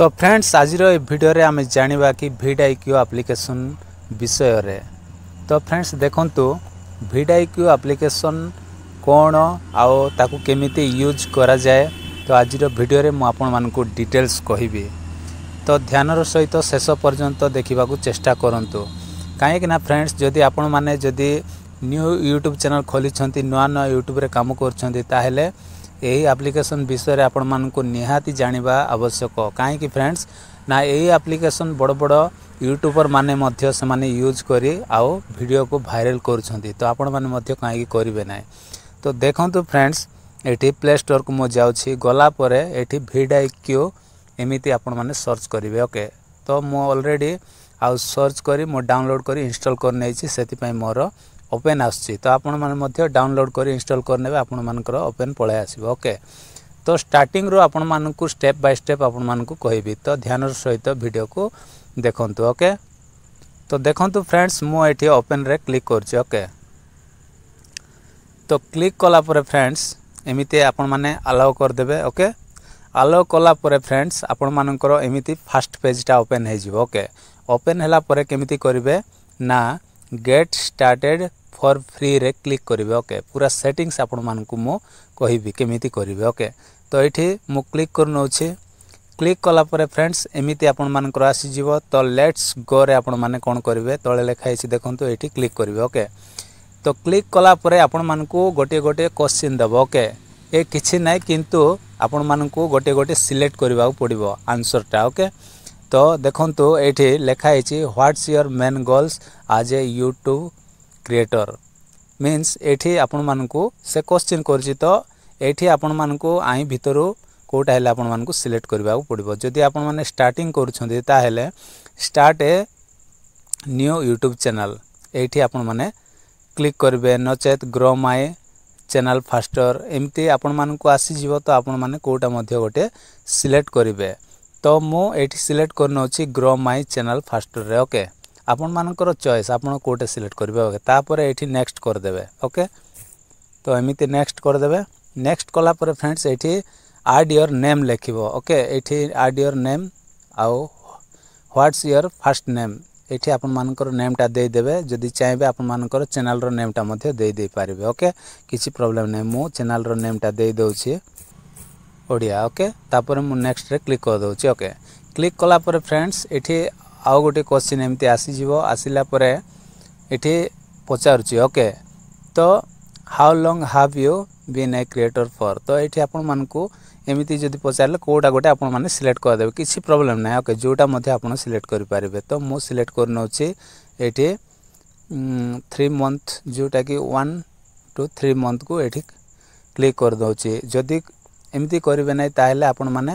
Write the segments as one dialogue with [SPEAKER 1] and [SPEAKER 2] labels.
[SPEAKER 1] ତ ଫ୍ରେଣ୍ଡସ୍ ଆଜିର ଏ ଭିଡ଼ିଓରେ ଆମେ ଜାଣିବା କି ଭିଡ଼ ଆଇ କ୍ୟୁ ଆପ୍ଲିକେସନ୍ ବିଷୟରେ ତ ଫ୍ରେଣ୍ଡସ୍ ଦେଖନ୍ତୁ ଭିଡ଼ ଆଇ କ୍ୟୁ ଆପ୍ଲିକେସନ୍ କ'ଣ ଆଉ ତାକୁ କେମିତି ୟୁଜ୍ କରାଯାଏ ତ ଆଜିର ଭିଡ଼ିଓରେ ମୁଁ ଆପଣମାନଙ୍କୁ ଡିଟେଲ୍ସ କହିବି ତ ଧ୍ୟାନର ସହିତ ଶେଷ ପର୍ଯ୍ୟନ୍ତ ଦେଖିବାକୁ ଚେଷ୍ଟା କରନ୍ତୁ କାହିଁକିନା ଫ୍ରେଣ୍ଡସ୍ ଯଦି ଆପଣମାନେ ଯଦି ନ୍ୟୁ ୟୁଟ୍ୟୁବ୍ ଚ୍ୟାନେଲ୍ ଖୋଲିଛନ୍ତି ନୂଆ ନୂଆ ୟୁଟ୍ୟୁବ୍ରେ କାମ କରୁଛନ୍ତି ତାହେଲେ ଏହି ଆପ୍ଲିକେସନ୍ ବିଷୟରେ ଆପଣମାନଙ୍କୁ ନିହାତି ଜାଣିବା ଆବଶ୍ୟକ କାହିଁକି ଫ୍ରେଣ୍ଡସ୍ ନା ଏହି ଆପ୍ଲିକେସନ୍ ବଡ଼ ବଡ଼ ୟୁଟ୍ୟୁବର୍ମାନେ ମଧ୍ୟ ସେମାନେ ୟୁଜ୍ କରି ଆଉ ଭିଡ଼ିଓକୁ ଭାଇରାଲ୍ କରୁଛନ୍ତି ତ ଆପଣମାନେ ମଧ୍ୟ କାହିଁକି କରିବେ ନାହିଁ ତ ଦେଖନ୍ତୁ ଫ୍ରେଣ୍ଡସ୍ ଏଠି ପ୍ଲେ ଷ୍ଟୋର୍କୁ ମୁଁ ଯାଉଛି ଗଲା ପରେ ଏଠି ଭିଡ଼ାଇ କ୍ୟୁ ଏମିତି ଆପଣମାନେ ସର୍ଚ୍ଚ କରିବେ ଓକେ ତ ମୁଁ ଅଲରେଡ଼ି ଆଉ ସର୍ଚ୍ଚ କରି ମୁଁ ଡାଉନଲୋଡ଼୍ କରି ଇନଷ୍ଟଲ୍ କରିନେଇଛି ସେଥିପାଇଁ ମୋର ଓପେନ୍ ଆସୁଛି ତ ଆପଣମାନେ ମଧ୍ୟ ଡାଉନଲୋଡ଼୍ କରି ଇନଷ୍ଟଲ୍ କରିନେବେ ଆପଣମାନଙ୍କର ଓପେନ୍ ପଳାଇ ଆସିବ ଓକେ ତ ଷ୍ଟାର୍ଟିଂରୁ ଆପଣମାନଙ୍କୁ ଷ୍ଟେପ୍ ବାଇ ଷ୍ଟେପ୍ ଆପଣମାନଙ୍କୁ କହିବି ତ ଧ୍ୟାନର ସହିତ ଭିଡ଼ିଓକୁ ଦେଖନ୍ତୁ ଓକେ ତ ଦେଖନ୍ତୁ ଫ୍ରେଣ୍ଡସ୍ ମୁଁ ଏଠି ଓପେନ୍ରେ କ୍ଲିକ୍ କରୁଛି ଓକେ ତ କ୍ଲିକ୍ କଲା ପରେ ଫ୍ରେଣ୍ଡସ୍ ଏମିତି ଆପଣମାନେ ଆଲାଓ କରିଦେବେ ଓକେ ଆଲାଓ କଲା ପରେ ଫ୍ରେଣ୍ଡସ୍ ଆପଣମାନଙ୍କର ଏମିତି ଫାର୍ଷ୍ଟ ପେଜ୍ଟା ଓପେନ୍ ହୋଇଯିବ ଓକେ ଓପେନ୍ ହେଲା ପରେ କେମିତି କରିବେ ନା ଗେଟ୍ ଷ୍ଟାର୍ଟେଡ଼୍ ଫର୍ ଫ୍ରିରେ କ୍ଲିକ୍ କରିବେ ଓକେ ପୁରା ସେଟିଂସ୍ ଆପଣମାନଙ୍କୁ ମୁଁ କହିବି କେମିତି କରିବେ ଓକେ ତ ଏଇଠି ମୁଁ କ୍ଲିକ୍ କରିନେଉଛି କ୍ଲିକ୍ କଲାପରେ ଫ୍ରେଣ୍ଡସ୍ ଏମିତି ଆପଣମାନଙ୍କର ଆସିଯିବ ତ ଲେଟ୍ସ ଗୋରେ ଆପଣମାନେ କ'ଣ କରିବେ ତଳେ ଲେଖା ହେଇଛି ଦେଖନ୍ତୁ ଏଇଠି କ୍ଲିକ୍ କରିବେ ଓକେ ତ କ୍ଲିକ୍ କଲାପରେ ଆପଣମାନଙ୍କୁ ଗୋଟିଏ ଗୋଟିଏ କୋଶ୍ଚିନ୍ ଦେବ ଓକେ ଏ କିଛି ନାହିଁ କିନ୍ତୁ ଆପଣମାନଙ୍କୁ ଗୋଟିଏ ଗୋଟିଏ ସିଲେକ୍ଟ କରିବାକୁ ପଡ଼ିବ ଆନ୍ସର୍ଟା ଓକେ ତ ଦେଖନ୍ତୁ ଏଇଠି ଲେଖା ହେଇଛି what's your main goals as a YouTube creator means ଏଠି ଆପଣମାନଙ୍କୁ ସେ କୋଶ୍ଚିନ୍ କରୁଛି ତ ଏଠି ଆପଣମାନଙ୍କୁ ଆଇଁ ଭିତରୁ କେଉଁଟା ହେଲେ ଆପଣମାନଙ୍କୁ ସିଲେକ୍ଟ କରିବାକୁ ପଡ଼ିବ ଯଦି ଆପଣମାନେ ଷ୍ଟାର୍ଟିଂ କରୁଛନ୍ତି ତାହେଲେ start a new YouTube channel ଏଇଠି ଆପଣମାନେ କ୍ଲିକ୍ କରିବେ ନଚେତ୍ ଗ୍ରୋ ମାଇ ଚ୍ୟାନେଲ୍ ଫାଷ୍ଟର ଏମିତି ଆପଣମାନଙ୍କୁ ଆସିଯିବ ତ ଆପଣମାନେ କେଉଁଟା ମଧ୍ୟ ଗୋଟେ ସିଲେକ୍ଟ କରିବେ ତ ମୁଁ ଏଇଠି ସିଲେକ୍ଟ କରିନେଉଛି ଗ୍ରୋ ମାଇ ଚ୍ୟାନେଲ୍ ଫାଷ୍ଟରରେ ଓକେ ଆପଣମାନଙ୍କର ଚଏସ୍ ଆପଣ କେଉଁଟା ସିଲେକ୍ଟ କରିବେ ଓକେ ତାପରେ ଏଠି ନେକ୍ସଟ କରିଦେବେ ଓକେ ତ ଏମିତି ନେକ୍ସଟ କରିଦେବେ ନେକ୍ସଟ କଲା ପରେ ଫ୍ରେଣ୍ଡସ୍ ଏଠି ଆଡ୍ ୟୋର୍ ନେମ୍ ଲେଖିବ ଓକେ ଏଠି ଆଡ୍ ୟୋର୍ ନେମ୍ ଆଉ ହ୍ୱାଟ୍ସ ୟୋର୍ ଫାର୍ଷ୍ଟ ନେମ୍ ଏଠି ଆପଣମାନଙ୍କର ନେମ୍ଟା ଦେଇଦେବେ ଯଦି ଚାହିଁବେ ଆପଣମାନଙ୍କର ଚ୍ୟାନେଲ୍ର ନେମ୍ଟା ମଧ୍ୟ ଦେଇ ଦେଇପାରିବେ ଓକେ କିଛି ପ୍ରୋବ୍ଲେମ୍ ନାହିଁ ମୁଁ ଚ୍ୟାନେଲ୍ର ନେମ୍ଟା ଦେଇଦେଉଛି ଓଡ଼ିଆ ଓକେ ତାପରେ ମୁଁ ନେକ୍ସଟରେ କ୍ଲିକ୍ କରିଦେଉଛି ଓକେ କ୍ଲିକ୍ କଲା ପରେ ଫ୍ରେଣ୍ଡସ୍ ଏଠି ଆଉ ଗୋଟେ କୋଶ୍ଚିନ୍ ଏମିତି ଆସିଯିବ ଆସିଲା ପରେ ଏଠି ପଚାରୁଛି ଓକେ ତ how long have you been a creator for ତ ଏଇଠି ଆପଣମାନଙ୍କୁ ଏମିତି ଯଦି ପଚାରିଲେ କେଉଁଟା ଗୋଟେ ଆପଣମାନେ ସିଲେକ୍ଟ କରିଦେବେ କିଛି ପ୍ରୋବ୍ଲେମ୍ ନାହିଁ ଓକେ ଯେଉଁଟା ମଧ୍ୟ ଆପଣ ସିଲେକ୍ଟ କରିପାରିବେ ତ ମୁଁ ସିଲେକ୍ଟ କରିନେଉଛି ଏଇଠି ଥ୍ରୀ ମନ୍ଥ ଯେଉଁଟାକି ୱାନ୍ ଟୁ ଥ୍ରୀ ମନ୍ଥକୁ ଏଠି କ୍ଲିକ୍ କରିଦେଉଛି ଯଦି ଏମିତି କରିବେ ନାହିଁ ତାହେଲେ ଆପଣମାନେ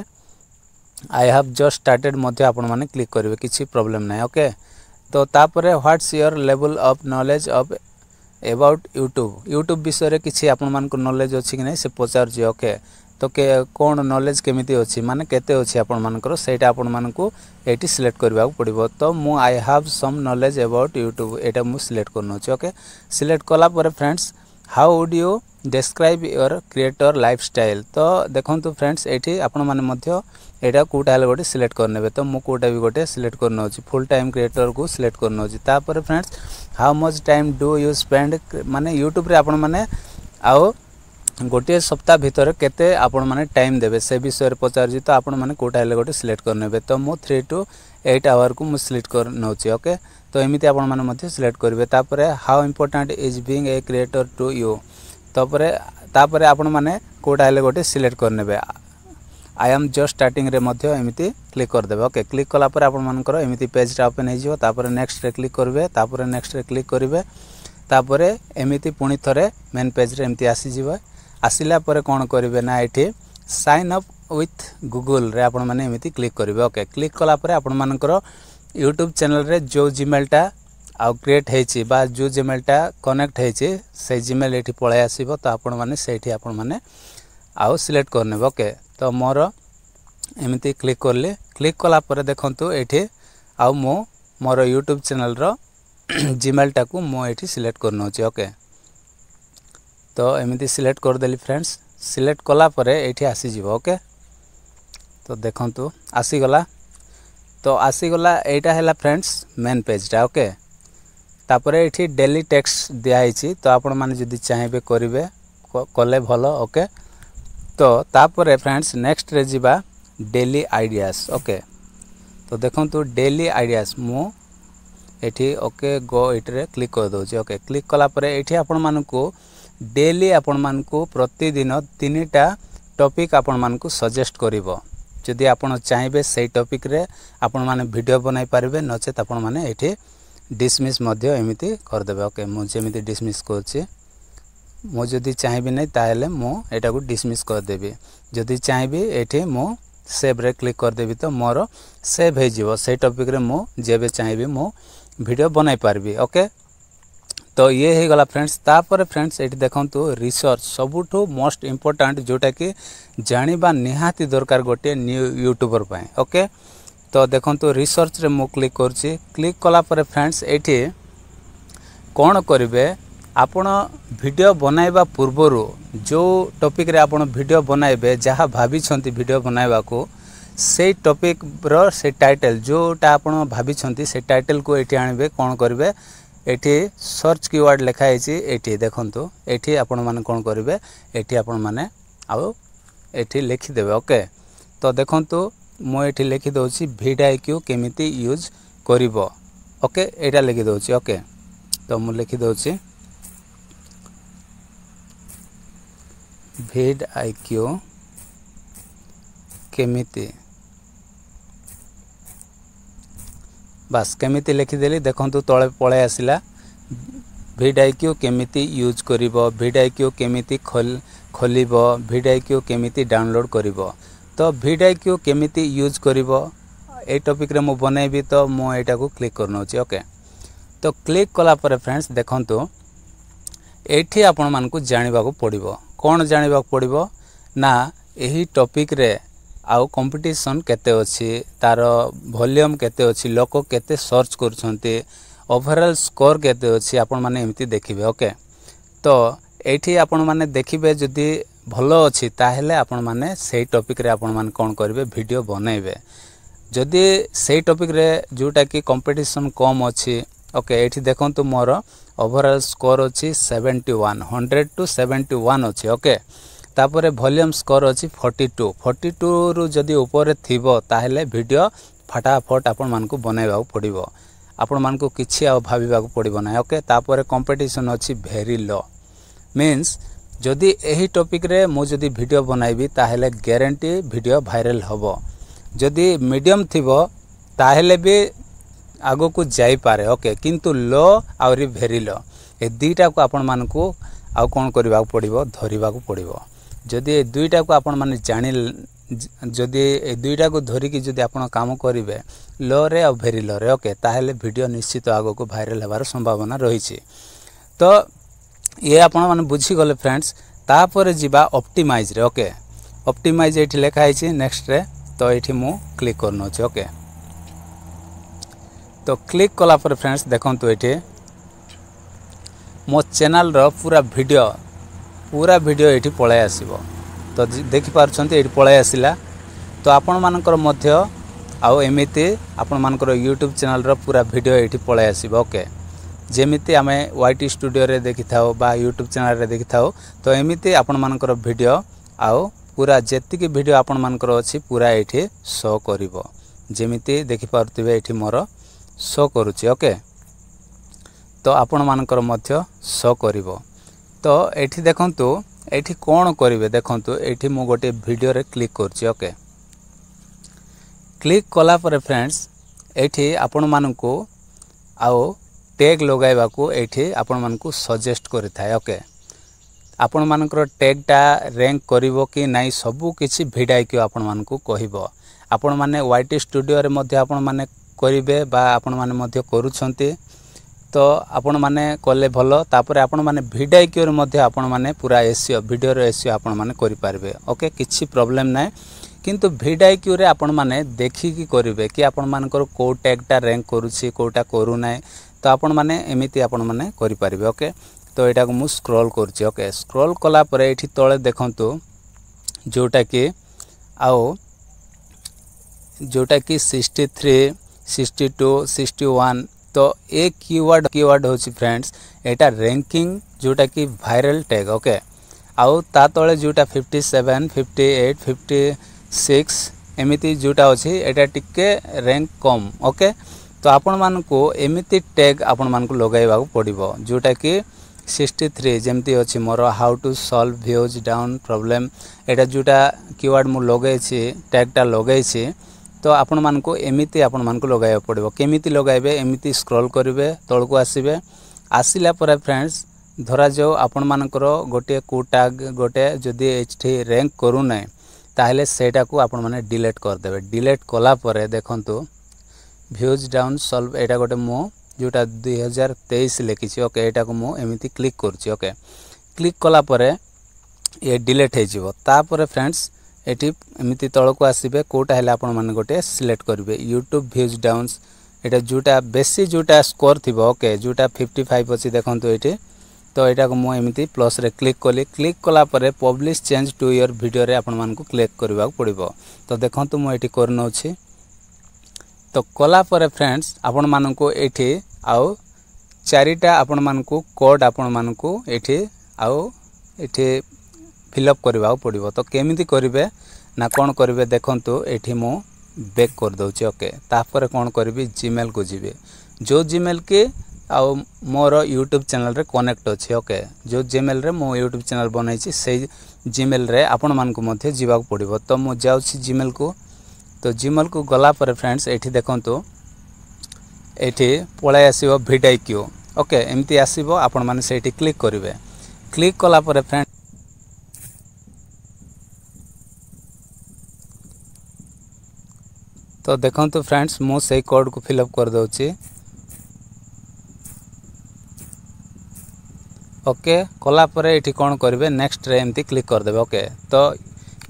[SPEAKER 1] আই হ্যাভ জস্ট স্টার্টেড মধ্যে আপনার ক্লিক করবে কিছু প্রোবলেম নাই ওকে তো তাপরে what's your level of knowledge of about YouTube YouTube ବିଷୟରେ କିଛି ଆପଣମାନଙ୍କ ନଲେଜ୍ ଅଛି କି ନାହିଁ ସେ ପଚାରୁଛି ଓକେ ତ କେ କ'ଣ ନଲେଜ୍ କେମିତି ଅଛି ମାନେ କେତେ ଅଛି ଆପଣମାନଙ୍କର ସେଇଟା ଆପଣମାନଙ୍କୁ ଏଇଠି ସିଲେକ୍ଟ କରିବାକୁ ପଡ଼ିବ ତ ମୁଁ I have some knowledge about YouTube ଏଇଟା ମୁଁ ସିଲେକ୍ଟ କରୁନେଉଛି ଓକେ ସିଲେକ୍ଟ କଲା ପରେ friends how would you describe your creator lifestyle ତ ଦେଖନ୍ତୁ ଫ୍ରେଣ୍ଡସ୍ ଏଇଠି ଆପଣମାନେ ମଧ୍ୟ यहाँ कौटा गोटे सिलेक्ट करने तो मुझे भी गोटे सिलेक्ट करनाऊँच फुल टाइम क्रिएटर को सिलेक्ट करनाऊँचर friends how much time do you spend मानने यूट्यूब मैंने आप गोटे सप्ताह भितर के टाइम देवे से विषय में पचार तो आपटा गोटे सिलेक्ट करने तो मुझे थ्री टू एट आवर को मुझे सिलेक्ट कर करके तो एमती आपलेक्ट करेंपर how important is being a creator to you तपर तापर आपटा गोटे सिलेक्ट करने আই আম জস্ট স্টার্টিংরে ମଧ୍ୟ ଏମିତି କ୍ଲିକ୍ କରିଦେବେ ଓକେ କ୍ଲିକ୍ କଲାପରେ ଆପଣମାନଙ୍କର ଏମିତି ପେଜ୍ଟା ଓପେନ୍ ହେଇଯିବ ତାପରେ ନେକ୍ସଟରେ କ୍ଲିକ୍ କରିବେ ତାପରେ ନେକ୍ସଟରେ କ୍ଲିକ୍ କରିବେ ତାପରେ ଏମିତି ପୁଣି ଥରେ ମେନ୍ ପେଜ୍ରେ ଏମିତି ଆସିଯିବ ଆସିଲା ପରେ କ'ଣ କରିବେ ନା ଏଠି ସାଇନ୍ ଅପ୍ ୱିଥ୍ ଗୁଗୁଲ୍ରେ ଆପଣମାନେ ଏମିତି କ୍ଲିକ୍ କରିବେ ଓକେ କ୍ଲିକ୍ କଲାପରେ ଆପଣମାନଙ୍କର ୟୁଟ୍ୟୁବ୍ ଚ୍ୟାନେଲ୍ରେ ଯେଉଁ ଜିମେଲ୍ଟା ଆଉ କ୍ରିଏଟ୍ ହେଇଛି ବା ଯେଉଁ ଜିମେଲ୍ଟା କନେକ୍ଟ ହେଇଛି ସେଇ ଜିମେଲ୍ ଏଠି ପଳାଇ ଆସିବ ତ ଆପଣମାନେ ସେଇଠି ଆପଣମାନେ ଆଉ ସିଲେକ୍ଟ କରିନେବେ ଓକେ तो मोर एमती क्लिक कले क्लिक कला देखु ये आज मोर यूट्यूब चेल रिमेलटा को मुझे सिलेक्ट करके तो एमती सिलेक्ट करदेली फ्रेंड्स सिलेक्ट कलापर ये आसीज ओके तो देखु आसीगला तो आसीगला यहाँ है फ्रेंड्स मेन पेजटा ओके तापर ये डेली टेक्स दिया दिखाई तो आपण मैंने जब चाहिए करेंगे कले भल ओके তো ତାପରେ ଫ୍ରେଣ୍ଡସ୍ ନେକ୍ସଟରେ ଯିବା ଡେଲି ଆଇଡ଼ିଆସ୍ ଓକେ ତ ଦେଖନ୍ତୁ ଡେଲି ଆଇଡ଼ିଆସ୍ ମୁଁ ଏଠି ଓକେ ଗୋ ଏଇଟିରେ କ୍ଲିକ୍ କରିଦେଉଛି ଓକେ କ୍ଲିକ୍ କଲାପରେ ଏଠି ଆପଣମାନଙ୍କୁ ଡେଲି ଆପଣମାନଙ୍କୁ ପ୍ରତିଦିନ ତିନିଟା ଟପିକ୍ ଆପଣମାନଙ୍କୁ ସଜେଷ୍ଟ କରିବ ଯଦି ଆପଣ ଚାହିଁବେ ସେଇ ଟପିକ୍ରେ ଆପଣମାନେ ଭିଡ଼ିଓ ବନାଇ ପାରିବେ ନଚେତ୍ ଆପଣମାନେ ଏଠି ଡିସମିସ୍ ମଧ୍ୟ ଏମିତି କରିଦେବେ ଓକେ ମୁଁ ଯେମିତି ଡିସମିସ୍ କରୁଛି ମୁଁ ଯଦି ଚାହିଁବି ନାହିଁ ତାହେଲେ ମୁଁ ଏଇଟାକୁ ଡିସମିସ୍ କରିଦେବି ଯଦି ଚାହିଁବି ଏଠି ମୁଁ ସେଭ୍ରେ କ୍ଲିକ୍ କରିଦେବି ତ ମୋର ସେଭ୍ ହେଇଯିବ ସେଇ ଟପିକ୍ରେ ମୁଁ ଯେବେ ଚାହିଁବି ମୁଁ ଭିଡ଼ିଓ ବନାଇ ପାରିବି ଓକେ ତ ଇଏ ହେଇଗଲା ଫ୍ରେଣ୍ଡସ୍ ତାପରେ ଫ୍ରେଣ୍ଡସ୍ ଏଠି ଦେଖନ୍ତୁ ରିସର୍ଚ୍ଚ ସବୁଠୁ ମୋଷ୍ଟ ଇମ୍ପୋର୍ଟାଣ୍ଟ ଯେଉଁଟାକି ଜାଣିବା ନିହାତି ଦରକାର ଗୋଟିଏ ୟୁଟ୍ୟୁବର ପାଇଁ ଓକେ ତ ଦେଖନ୍ତୁ ରିସର୍ଚ୍ଚରେ ମୁଁ କ୍ଲିକ୍ କରୁଛି କ୍ଲିକ୍ କଲା ପରେ ଫ୍ରେଣ୍ଡସ୍ ଏଠି କ'ଣ କରିବେ ଆପଣ ଭିଡ଼ିଓ ବନାଇବା ପୂର୍ବରୁ ଯେଉଁ ଟପିକ୍ରେ ଆପଣ ଭିଡ଼ିଓ ବନାଇବେ ଯାହା ଭାବିଛନ୍ତି ଭିଡ଼ିଓ ବନାଇବାକୁ ସେଇ ଟପିକ୍ର ସେ ଟାଇଟେଲ୍ ଯେଉଁଟା ଆପଣ ଭାବିଛନ୍ତି ସେ ଟାଇଟେଲ୍କୁ ଏଠି ଆଣିବେ କ'ଣ କରିବେ ଏଠି ସର୍ଚ୍ଚ କିୱାର୍ଡ଼ ଲେଖା ହେଇଛି ଏଠି ଦେଖନ୍ତୁ ଏଠି ଆପଣମାନେ କ'ଣ କରିବେ ଏଠି ଆପଣମାନେ ଆଉ ଏଠି ଲେଖିଦେବେ ଓକେ ତ ଦେଖନ୍ତୁ ମୁଁ ଏଠି ଲେଖିଦେଉଛି ଭିଡ଼ାଇକ୍ୟୁ କେମିତି ୟୁଜ୍ କରିବ ଓକେ ଏଇଟା ଲେଖିଦେଉଛି ଓକେ ତ ମୁଁ ଲେଖିଦେଉଛି ভেড আইকিও কেমিতি বাস কেমিতি লেখিদেলি দেখন্তু তলে পলাই আসিলা ভিড আইকিও কেমিতি ইউজ করিব ভিড আইকিও কেমিতি খোলিব ভিড আইকিও কেমিতি ডাউনলোড করিব তো ভিড আইকিও কেমিতি ইউজ করিব এই টপিকরে মু বনাইবি তো মু এটাকু ক্লিক করনউছি ওকে তো ক্লিক কলা পরে ফ্রেন্ডস দেখন্তু এটি আপনার জাঁয়া পড়ব କ'ଣ ଜାଣିବାକୁ ପଡ଼ିବ ନା ଏହି ଟପିକ୍ରେ ଆଉ କମ୍ପିଟିସନ୍ କେତେ ଅଛି ତା'ର ଭଲ୍ୟୁମ୍ କେତେ ଅଛି ଲୋକ କେତେ ସର୍ଚ୍ଚ କରୁଛନ୍ତି ଓଭରାଲ୍ ସ୍କୋର୍ କେତେ ଅଛି ଆପଣମାନେ ଏମିତି ଦେଖିବେ ଓକେ ତ ଏଇଠି ଆପଣମାନେ ଦେଖିବେ ଯଦି ଭଲ ଅଛି ତାହେଲେ ଆପଣମାନେ ସେଇ ଟପିକ୍ରେ ଆପଣମାନେ କ'ଣ କରିବେ ଭିଡ଼ିଓ ବନେଇବେ ଯଦି ସେଇ ଟପିକ୍ରେ ଯେଉଁଟାକି କମ୍ପିଟିସନ୍ କମ୍ ଅଛି ଓକେ ଏଇଠି ଦେଖନ୍ତୁ ମୋର ଓଭରଅଲ୍ ସ୍କୋର୍ ଅଛି seventy one hundred to seventy one ଅଛି ଓକେ ତାପରେ ଭଲ୍ୟୁମ୍ ସ୍କୋର୍ ଅଛି ଫର୍ଟି ଟୁ ଫର୍ଟି ଟୁରୁ ଯଦି ଉପରେ ଥିବ ତାହେଲେ ଭିଡ଼ିଓ ଫଟାଫଟ ଆପଣମାନଙ୍କୁ ବନାଇବାକୁ ପଡ଼ିବ ଆପଣମାନଙ୍କୁ କିଛି ଆଉ ଭାବିବାକୁ ପଡ଼ିବ ନାହିଁ ଓକେ ତାପରେ କମ୍ପିଟିସନ୍ ଅଛି ଭେରି ଲୋ ମିନ୍ସ ଯଦି ଏହି ଟପିକ୍ରେ ମୁଁ ଯଦି ଭିଡ଼ିଓ ବନାଇବି ତାହେଲେ ଗ୍ୟାରେଣ୍ଟି ଭିଡ଼ିଓ ଭାଇରାଲ୍ ହେବ ଯଦି ମିଡ଼ିୟମ୍ ଥିବ ତାହେଲେ ବି ଆଗକୁ ଯାଇପାରେ ଓକେ କିନ୍ତୁ ଲୋ ଆହୁରି ଭେରି ଲୋ ଏ ଦୁଇଟାକୁ ଆପଣମାନଙ୍କୁ ଆଉ କ'ଣ କରିବାକୁ ପଡ଼ିବ ଧରିବାକୁ ପଡ଼ିବ ଯଦି ଏ ଦୁଇଟାକୁ ଆପଣମାନେ ଜାଣି ଯଦି ଏ ଦୁଇଟାକୁ ଧରିକି ଯଦି ଆପଣ କାମ କରିବେ ଲୋରେ ଆଉ ଭେରି ଲୋରେ ଓକେ ତାହେଲେ ଭିଡ଼ିଓ ନିଶ୍ଚିତ ଆଗକୁ ଭାଇରାଲ୍ ହେବାର ସମ୍ଭାବନା ରହିଛି ତ ଇଏ ଆପଣମାନେ ବୁଝିଗଲେ ଫ୍ରେଣ୍ଡସ୍ ତାପରେ ଯିବା ଅପ୍ଟିମାଇଜ୍ରେ ଓକେ ଅପ୍ଟିମାଇଜ୍ ଏଇଠି ଲେଖା ହେଇଛି ନେକ୍ସଟ୍ରେ ତ ଏଇଠି ମୁଁ କ୍ଲିକ୍ କରିନେଉଛି ଓକେ তো କ୍ଲିକ୍ କଲାପରେ ଫ୍ରେଣ୍ଡସ୍ ଦେଖନ୍ତୁ ଏଠି ମୋ ଚ୍ୟାନେଲ୍ର ପୁରା ଭିଡ଼ିଓ ପୁରା ଭିଡ଼ିଓ ଏଠି ପଳାଇ ଆସିବ ତ ଦେଖିପାରୁଛନ୍ତି ଏଠି ପଳାଇ ଆସିଲା ତ ଆପଣମାନଙ୍କର ମଧ୍ୟ ଆଉ ଏମିତି ଆପଣମାନଙ୍କର ୟୁଟ୍ୟୁବ୍ ଚ୍ୟାନେଲ୍ର ପୁରା ଭିଡ଼ିଓ ଏଠି ପଳାଇ ଆସିବ ଓକେ ଯେମିତି ଆମେ ୱାଇ ଟି ଷ୍ଟୁଡ଼ିଓରେ ଦେଖିଥାଉ ବା ୟୁଟ୍ୟୁବ୍ ଚ୍ୟାନେଲ୍ରେ ଦେଖିଥାଉ ତ ଏମିତି ଆପଣମାନଙ୍କର ଭିଡ଼ିଓ ଆଉ ପୁରା ଯେତିକି ଭିଡ଼ିଓ ଆପଣମାନଙ୍କର ଅଛି ପୁରା ଏଠି ଶୋ କରିବ ଯେମିତି ଦେଖିପାରୁଥିବେ ଏଠି ମୋର ଶୋ କରୁଛି ଓକେ ତ ଆପଣମାନଙ୍କର ମଧ୍ୟ ଶୋ କରିବ ତ ଏଠି ଦେଖନ୍ତୁ ଏଠି କ'ଣ କରିବେ ଦେଖନ୍ତୁ ଏଠି ମୁଁ ଗୋଟିଏ ଭିଡ଼ିଓରେ କ୍ଲିକ୍ କରୁଛି ଓକେ କ୍ଲିକ୍ କଲା ପରେ ଫ୍ରେଣ୍ଡସ୍ ଏଠି ଆପଣମାନଙ୍କୁ ଆଉ ଟ୍ୟାଗ୍ ଲଗାଇବାକୁ ଏଠି ଆପଣମାନଙ୍କୁ ସଜେଷ୍ଟ କରିଥାଏ ଓକେ ଆପଣମାନଙ୍କର ଟ୍ୟାଗ୍ଟା ର୍ୟାଙ୍କ କରିବ କି ନାହିଁ ସବୁ କିଛି ଭିଡ଼ାଇକି ଆପଣମାନଙ୍କୁ କହିବ ଆପଣମାନେ ୱାଇ ଟି ଷ୍ଟୁଡ଼ିଓରେ ମଧ୍ୟ ଆପଣମାନେ କରିବେ ବା ଆପଣମାନେ ମଧ୍ୟ କରୁଛନ୍ତି ତ ଆପଣମାନେ କଲେ ଭଲ ତାପରେ ଆପଣମାନେ ଭିଡାଇକିଓରେ ମଧ୍ୟ ଆପଣମାନେ ପୁରା ଏସିଓ ଭିଡ଼ିଓର ଏସିଓ ଆପଣମାନେ କରିପାରିବେ ଓକେ କିଛି ପ୍ରୋବ୍ଲେମ୍ ନାହିଁ କିନ୍ତୁ ଭିଡାଇକିଓରେ ଆପଣମାନେ ଦେଖିକି କରିବେ କି ଆପଣମାନଙ୍କର କେଉଁ ଟ୍ୟାଗ୍ଟା ର୍ୟାଙ୍କ କରୁଛି କେଉଁଟା କରୁନାହିଁ ତ ଆପଣମାନେ ଏମିତି ଆପଣମାନେ କରିପାରିବେ ଓକେ ତ ଏଇଟାକୁ ମୁଁ ସ୍କ୍ରୋଲ୍ କରୁଛି ଓକେ ସ୍କ୍ରୋଲ୍ କଲା ପରେ ଏଇଠି ତଳେ ଦେଖନ୍ତୁ ଯେଉଁଟାକି ଆଉ ଯେଉଁଟାକି sixty three sixty two sixty one তো এ কিওয়ার্ଡ଼ କିୱାର୍ଡ଼ ହେଉଛି ଫ୍ରେଣ୍ଡସ୍ ଏଇଟା ର୍ୟାଙ୍କିଂ ଯେଉଁଟାକି ଭାଇରାଲ୍ ଟ୍ୟାଗ୍ ଓକେ ଆଉ ତା ତଳେ ଯେଉଁଟା fifty seven fifty eight fifty six ଏମିତି ଯେଉଁଟା ଅଛି ଏଇଟା ଟିକେ ର୍ୟାଙ୍କ କମ୍ ଓକେ ତ ଆପଣମାନଙ୍କୁ ଏମିତି ଟ୍ୟାଗ୍ ଆପଣମାନଙ୍କୁ ଲଗାଇବାକୁ ପଡ଼ିବ ଯେଉଁଟାକି ସିକ୍ସଟି ଥ୍ରୀ ଯେମିତି ଅଛି ମୋର how to solve views down problem ଏଇଟା ଯେଉଁଟା କିୱାର୍ଡ଼ ମୁଁ ଲଗାଇଛି ଟ୍ୟାଗ୍ଟା ଲଗାଇଛି তো ଆପଣମାନଙ୍କୁ ଏମିତି ଆପଣମାନଙ୍କୁ ଲଗାଇବାକୁ ପଡ଼ିବ କେମିତି ଲଗାଇବେ ଏମିତି ସ୍କ୍ରଲ୍ କରିବେ ତଳକୁ ଆସିବେ ଆସିଲା ପରେ ଫ୍ରେଣ୍ଡସ୍ ଧରାଯାଉ ଆପଣମାନଙ୍କର ଗୋଟିଏ କୁ ଟ୍ୟାଗ୍ ଗୋଟେ ଯଦି ଏଠି ର୍ୟାଙ୍କ କରୁନାହିଁ ତାହେଲେ ସେଇଟାକୁ ଆପଣମାନେ ଡିଲେଟ୍ କରିଦେବେ ଡିଲେଟ୍ କଲା ପରେ ଦେଖନ୍ତୁ ଭ୍ୟୁଜ୍ ଡାଉନ୍ ସଲ୍ଭ ଏଇଟା ଗୋଟେ ମୁଁ ଯେଉଁଟା ଦୁଇ ହଜାର ତେଇଶ ଲେଖିଛି ଓକେ ଏଇଟାକୁ ମୁଁ ଏମିତି କ୍ଲିକ୍ କରୁଛି ଓକେ କ୍ଲିକ୍ କଲା ପରେ ଇଏ ଡିଲେଟ୍ ହୋଇଯିବ ତାପରେ ଫ୍ରେଣ୍ଡସ୍ ଏଠି ଏମିତି ତଳକୁ ଆସିବେ କେଉଁଟା ହେଲେ ଆପଣମାନେ ଗୋଟେ ସିଲେକ୍ଟ କରିବେ ୟୁଟ୍ୟୁବ୍ ଭ୍ୟୁଜ୍ ଡାଉନ୍ସ ଏଇଟା ଯେଉଁଟା ବେଶୀ ଯେଉଁଟା ସ୍କୋର୍ ଥିବ ଓକେ ଯେଉଁଟା ଫିଫ୍ଟି ଫାଇଭ୍ ଅଛି ଦେଖନ୍ତୁ ଏଇଠି ତ ଏଇଟାକୁ ମୁଁ ଏମିତି ପ୍ଲସ୍ରେ କ୍ଲିକ୍ କଲି କ୍ଲିକ୍ କଲା ପରେ ପବ୍ଲିଶ ଚେଞ୍ଜ ଟୁ ଇୟର୍ ଭିଡ଼ିଓରେ ଆପଣମାନଙ୍କୁ କ୍ଲିକ୍ କରିବାକୁ ପଡ଼ିବ ତ ଦେଖନ୍ତୁ ମୁଁ ଏଇଠି କରିନେଉଛି ତ କଲା ପରେ ଫ୍ରେଣ୍ଡସ୍ ଆପଣମାନଙ୍କୁ ଏଇଠି ଆଉ ଚାରିଟା ଆପଣମାନଙ୍କୁ କୋଡ଼୍ ଆପଣମାନଙ୍କୁ ଏଇଠି ଆଉ ଏଇଠି ଫିଲ୍ଅପ୍ କରିବାକୁ ପଡ଼ିବ ତ କେମିତି କରିବେ ନା କ'ଣ କରିବେ ଦେଖନ୍ତୁ ଏଠି ମୁଁ ବ୍ୟାକ୍ କରିଦେଉଛି ଓକେ ତାପରେ କ'ଣ କରିବି ଜିମେଲ୍କୁ ଯିବି ଯେଉଁ ଜିମେଲ୍ କି ଆଉ ମୋର ୟୁଟ୍ୟୁବ୍ ଚ୍ୟାନେଲ୍ରେ କନେକ୍ଟ ଅଛି ଓକେ ଯେଉଁ ଜିମେଲ୍ରେ ମୁଁ ୟୁଟ୍ୟୁବ୍ ଚ୍ୟାନେଲ୍ ବନେଇଛି ସେଇ ଜିମେଲ୍ରେ ଆପଣମାନଙ୍କୁ ମଧ୍ୟ ଯିବାକୁ ପଡ଼ିବ ତ ମୁଁ ଯାଉଛି ଜିମେଲ୍କୁ ତ ଜିମେଲ୍କୁ ଗଲା ପରେ ଫ୍ରେଣ୍ଡସ୍ ଏଠି ଦେଖନ୍ତୁ ଏଠି ପଳାଇ ଆସିବ ଭିଡ଼ାଇ କ୍ୟୁ ଓକେ ଏମିତି ଆସିବ ଆପଣମାନେ ସେଇଠି କ୍ଲିକ୍ କରିବେ କ୍ଲିକ୍ କଲା ପରେ ଫ୍ରେଣ୍ଡ तो देखते फ्रेंड्स मुझे कॉड को फिलअप करदे ओके कला ये कौन करेंगे नेक्स्ट एम क्लिक करदे ओके तो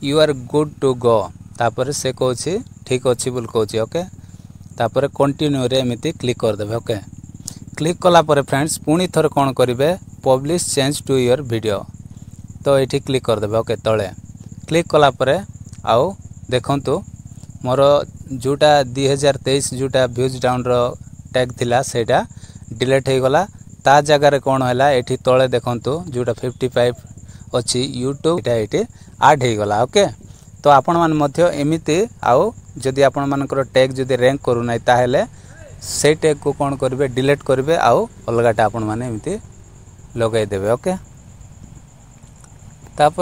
[SPEAKER 1] you are good to go तापर से कह ठीक अच्छे बोल कह ओके तापर कंटिन्यू एमती क्लिक करदे ओके क्लिक कलापर फ्रेंड्स पुणी थर कौन करेंगे पब्लीश चेज टू योर वीडियो तो ये क्लिक करदे ओके तले क्लिक कलापर आ देखु मोर जोटा दुई हजार तेईस जोटा भ्यूज डाउन रैग था सहीटा डिलेट हो गला ता जगार कौन है ये देखु जोटा फिफ्टी फाइव अच्छी यूट्यूबा ये आड हो गला ओके तो आपण मैं मैंने आदि आपण मान टैग जो रैंक करूना तेल से टैग को कौन करेंगे डिलेट करेंगे आउ अलग आपति लगेदेवे ओके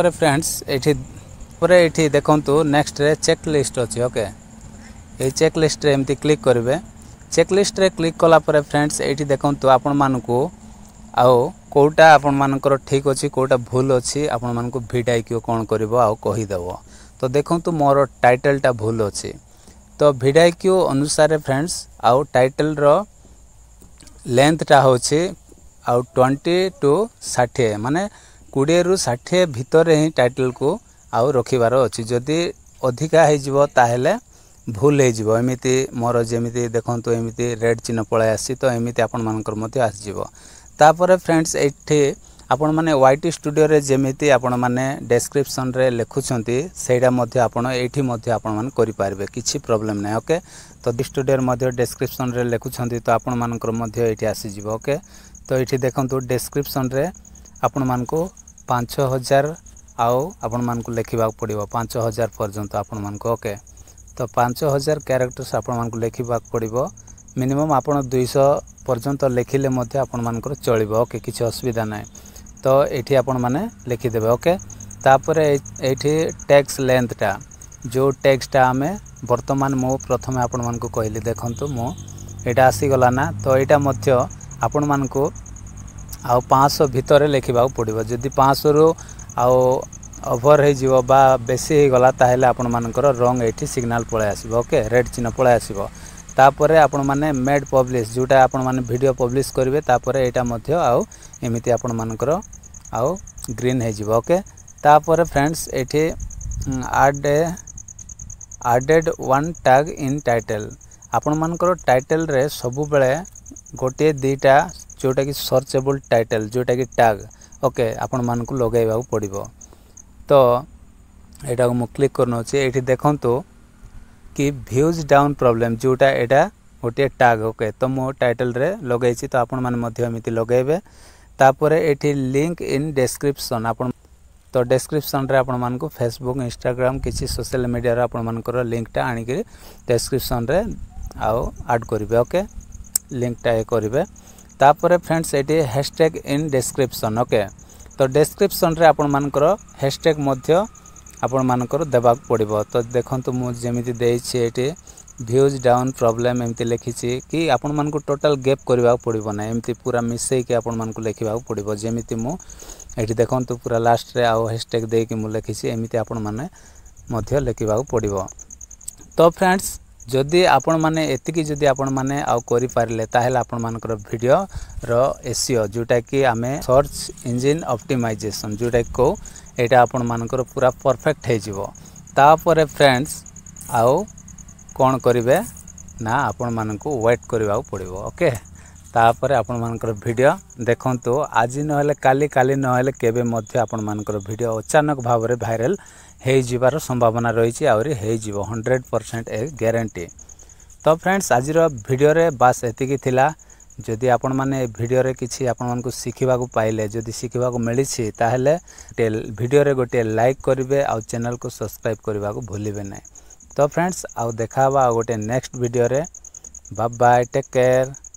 [SPEAKER 1] फ्रेंड्स ये ये देखूँ नेक्स्ट चेक लिस्ट अच्छे ओके এই ଚେକ୍ ଲିଷ୍ଟରେ ଏମିତି କ୍ଲିକ୍ କରିବେ ଚେକ୍ ଲିଷ୍ଟରେ କ୍ଲିକ୍ କଲା ପରେ ଫ୍ରେଣ୍ଡସ୍ ଏଇଠି ଦେଖନ୍ତୁ ଆପଣମାନଙ୍କୁ ଆଉ କେଉଁଟା ଆପଣମାନଙ୍କର ଠିକ୍ ଅଛି କେଉଁଟା ଭୁଲ ଅଛି ଆପଣମାନଙ୍କୁ ଭିଡ଼ାଇ କିଓ କ'ଣ କରିବ ଆଉ କହିଦେବ ତ ଦେଖନ୍ତୁ ମୋର ଟାଇଟେଲ୍ଟା ଭୁଲ ଅଛି ତ ଭିଡ଼ାଇ କିଓ ଅନୁସାରେ ଫ୍ରେଣ୍ଡସ୍ ଆଉ ଟାଇଟେଲ୍ର ଲେନ୍ଥଟା ହେଉଛି ଆଉ ଟ୍ୱେଣ୍ଟି ଟୁ ଷାଠିଏ ମାନେ କୋଡ଼ିଏରୁ ଷାଠିଏ ଭିତରେ ହିଁ ଟାଇଟେଲ୍କୁ ଆଉ ରଖିବାର ଅଛି ଯଦି ଅଧିକା ହୋଇଯିବ ତାହେଲେ ভুল ହୋଇଯିବ ଏମିତି ମୋର ଯେମିତି ଦେଖନ୍ତୁ ଏମିତି ରେଡ଼୍ ଚିହ୍ନ ପଳାଇ ଆସିଛି ତ ଏମିତି ଆପଣମାନଙ୍କର ମଧ୍ୟ ଆସିଯିବ ତାପରେ ଫ୍ରେଣ୍ଡସ୍ ଏଠି ଆପଣମାନେ ୱାଇଟି ଷ୍ଟୁଡ଼ିଓରେ ଯେମିତି ଆପଣମାନେ ଡେସ୍କ୍ରିପସନ୍ରେ ଲେଖୁଛନ୍ତି ସେଇଟା ମଧ୍ୟ ଆପଣ ଏଇଠି ମଧ୍ୟ ଆପଣମାନେ କରିପାରିବେ କିଛି ପ୍ରୋବ୍ଲେମ୍ ନାହିଁ ଓକେ ତ ଡି ଷ୍ଟୁଡ଼ିଓରେ ମଧ୍ୟ ଡେସ୍କ୍ରିପସନ୍ରେ ଲେଖୁଛନ୍ତି ତ ଆପଣମାନଙ୍କର ମଧ୍ୟ ଏଇଠି ଆସିଯିବ ଓକେ ତ ଏଇଠି ଦେଖନ୍ତୁ ଡେସ୍କ୍ରିପସନ୍ରେ ଆପଣମାନଙ୍କୁ ପାଞ୍ଚ ହଜାର ଆଉ ଆପଣମାନଙ୍କୁ ଲେଖିବାକୁ ପଡ଼ିବ ପାଞ୍ଚ ହଜାର ପର୍ଯ୍ୟନ୍ତ ଆପଣମାନଙ୍କୁ ଓକେ ତ ପାଞ୍ଚ ହଜାର କ୍ୟାରେକ୍ଟର୍ସ ଆପଣମାନଙ୍କୁ ଲେଖିବାକୁ ପଡ଼ିବ ମିନିମମ୍ ଆପଣ ଦୁଇଶହ ପର୍ଯ୍ୟନ୍ତ ଲେଖିଲେ ମଧ୍ୟ ଆପଣମାନଙ୍କର ଚଳିବ ଓକେ କିଛି ଅସୁବିଧା ନାହିଁ ତ ଏଠି ଆପଣମାନେ ଲେଖିଦେବେ ଓକେ ତାପରେ ଏଇଠି ଟେକ୍ସ ଲେନ୍ଥଟା ଯେଉଁ ଟେକ୍ସଟା ଆମେ ବର୍ତ୍ତମାନ ମୁଁ ପ୍ରଥମେ ଆପଣମାନଙ୍କୁ କହିଲି ଦେଖନ୍ତୁ ମୁଁ ଏଇଟା ଆସିଗଲା ନା ତ ଏଇଟା ମଧ୍ୟ ଆପଣମାନଙ୍କୁ ଆଉ ପାଞ୍ଚଶହ ଭିତରେ ଲେଖିବାକୁ ପଡ଼ିବ ଯଦି ପାଞ୍ଚଶହରୁ ଆଉ ଓଭର୍ ହୋଇଯିବ ବା ବେଶୀ ହୋଇଗଲା ତାହେଲେ ଆପଣମାନଙ୍କର ରଙ୍ଗ ଏଇଠି ସିଗ୍ନାଲ୍ ପଳାଇ ଆସିବ ଓକେ ରେଡ଼୍ ଚିହ୍ନ ପଳାଇ ଆସିବ ତାପରେ ଆପଣମାନେ ମେଡ଼୍ ପବ୍ଲିସ୍ ଯେଉଁଟା ଆପଣମାନେ ଭିଡ଼ିଓ ପବ୍ଲିସ୍ କରିବେ ତାପରେ ଏଇଟା ମଧ୍ୟ ଆଉ ଏମିତି ଆପଣମାନଙ୍କର ଆଉ ଗ୍ରୀନ୍ ହୋଇଯିବ ଓକେ ତାପରେ ଫ୍ରେଣ୍ଡସ୍ ଏଠି add added one tag in title ଆପଣମାନଙ୍କର ଟାଇଟେଲ୍ରେ ସବୁବେଳେ ଗୋଟିଏ ଦୁଇଟା ଯେଉଁଟାକି ସର୍ଚେବୁଲ୍ ଟାଇଟେଲ୍ ଯେଉଁଟାକି ଟ୍ୟାଗ୍ ଓକେ ଆପଣମାନଙ୍କୁ ଲଗାଇବାକୁ ପଡ଼ିବ ତ ଏଇଟାକୁ ମୁଁ କ୍ଲିକ୍ କରିନେଉଛି ଏଇଠି ଦେଖନ୍ତୁ କି ଭ୍ୟୁଜ୍ ଡାଉନ୍ ପ୍ରୋବ୍ଲେମ୍ ଯେଉଁଟା ଏଇଟା ଗୋଟିଏ ଟ୍ୟାଗ୍ ଓକେ ତ ମୁଁ ଟାଇଟଲ୍ରେ ଲଗାଇଛି ତ ଆପଣମାନେ ମଧ୍ୟ ଏମିତି ଲଗାଇବେ ତାପରେ ଏଠି ଲିଙ୍କ୍ ଇନ୍ ଡେସ୍କ୍ରିପ୍ସନ୍ ଆପଣ ତ ଡେସ୍କ୍ରିପ୍ସନ୍ରେ ଆପଣମାନଙ୍କୁ ଫେସବୁକ୍ ଇନଷ୍ଟାଗ୍ରାମ୍ କିଛି ସୋସିଆଲ୍ ମିଡ଼ିଆର ଆପଣମାନଙ୍କର ଲିଙ୍କ୍ଟା ଆଣିକିରି ଡେସ୍କ୍ରିପ୍ସନ୍ରେ ଆଉ ଆଡ଼୍ କରିବେ ଓକେ ଲିଙ୍କ୍ଟା ଇଏ କରିବେ ତାପରେ ଫ୍ରେଣ୍ଡସ୍ ଏଠି ହ୍ୟାସ୍ଟ୍ୟାଗ୍ ଇନ୍ ଡେସ୍କ୍ରିପ୍ସନ୍ ଓକେ ତ ଡେସ୍କ୍ରିପ୍ସନ୍ରେ ଆପଣମାନଙ୍କର ହ୍ୟାସ୍ଟ୍ୟାଗ୍ ମଧ୍ୟ ଆପଣମାନଙ୍କର ଦେବାକୁ ପଡ଼ିବ ତ ଦେଖନ୍ତୁ ମୁଁ ଯେମିତି ଦେଇଛି ଏଠି ଭିୟୁଜ୍ ଡାଉନ୍ ପ୍ରୋବ୍ଲେମ୍ ଏମିତି ଲେଖିଛି କି ଆପଣମାନଙ୍କୁ ଟୋଟାଲ୍ ଗେପ୍ କରିବାକୁ ପଡ଼ିବ ନାହିଁ ଏମିତି ପୁରା ମିଶାଇକି ଆପଣମାନଙ୍କୁ ଲେଖିବାକୁ ପଡ଼ିବ ଯେମିତି ମୁଁ ଏଠି ଦେଖନ୍ତୁ ପୁରା ଲାଷ୍ଟରେ ଆଉ ହ୍ୟାସ୍ଟ୍ୟାଗ୍ ଦେଇକି ମୁଁ ଲେଖିଛି ଏମିତି ଆପଣମାନେ ମଧ୍ୟ ଲେଖିବାକୁ ପଡ଼ିବ ତ ଫ୍ରେଣ୍ଡସ୍ जदि आपण मैंने आपने आपारे आपण मानकर भिडियो रसीओ जोटा कि आम सर्च इंजिन अप्टिमाइजेसन जोटा कि कौ यहाँ आपण मानक पूरा परफेक्ट होपर फ्रेंड्स आउ कौन करेंगे ना आपण मानक व्वेट करवाक पड़ो ओके ତାପରେ ଆପଣମାନଙ୍କର ଭିଡ଼ିଓ ଦେଖନ୍ତୁ ଆଜି ନହେଲେ କାଲି କାଲି ନହେଲେ କେବେ ମଧ୍ୟ ଆପଣମାନଙ୍କର ଭିଡ଼ିଓ ଅଚାନକ ଭାବରେ ଭାଇରାଲ୍ ହୋଇଯିବାର ସମ୍ଭାବନା ରହିଛି ଆହୁରି ହୋଇଯିବ ହଣ୍ଡ୍ରେଡ଼ ପରସେଣ୍ଟ ଏ ଗ୍ୟାରେଣ୍ଟି ତ ଫ୍ରେଣ୍ଡସ୍ ଆଜିର ଭିଡ଼ିଓରେ ବାସ୍ ଏତିକି ଥିଲା ଯଦି ଆପଣମାନେ ଏ ଭିଡ଼ିଓରେ କିଛି ଆପଣମାନଙ୍କୁ ଶିଖିବାକୁ ପାଇଲେ ଯଦି ଶିଖିବାକୁ ମିଳିଛି ତାହେଲେ ଭିଡ଼ିଓରେ ଗୋଟିଏ ଲାଇକ୍ କରିବେ ଆଉ ଚ୍ୟାନେଲ୍କୁ ସବସ୍କ୍ରାଇବ୍ କରିବାକୁ ଭୁଲିବେ ନାହିଁ ତ ଫ୍ରେଣ୍ଡସ୍ ଆଉ ଦେଖା ହେବା ଆଉ ଗୋଟେ ନେକ୍ସଟ ଭିଡ଼ିଓରେ ବାଏ ଟେକ୍ କେୟାର